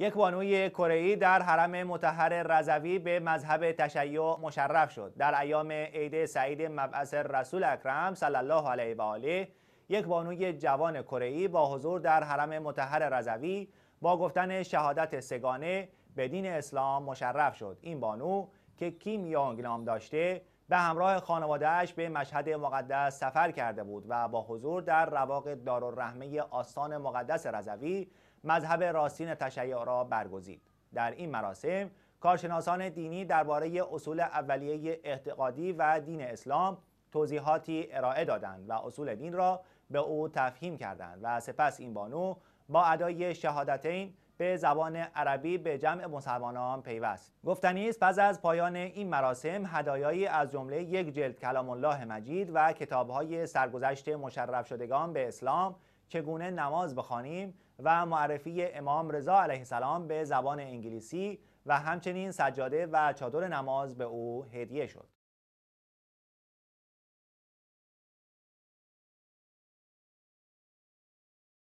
یک بانوی کره در حرم متحر رضوی به مذهب تشیع مشرف شد در ایام عید سعید مبعث رسول اکرم صلی الله علیه و آله یک بانوی جوان کره با حضور در حرم متحر رضوی با گفتن شهادت سگانه به دین اسلام مشرف شد این بانو که کیم یانگ نام داشته به همراه خانوادهش به مشهد مقدس سفر کرده بود و با حضور در رواق دارالرحمه آستان مقدس رضوی مذهب راستین تشیع را برگزید در این مراسم کارشناسان دینی درباره اصول اولیه اعتقادی و دین اسلام توضیحاتی ارائه دادند و اصول دین را به او تفهیم کردند و سپس این بانو با ادای شهادتین به زبان عربی به جمع مسلمانان پیوست گفتنی است پس از پایان این مراسم هدایایی از جمله یک جلد کلام الله مجید و کتابهای سرگذشت مشرف شدگان به اسلام چگونه نماز بخوانیم و معرفی امام رضا علیه السلام به زبان انگلیسی و همچنین سجاده و چادر نماز به او هدیه شد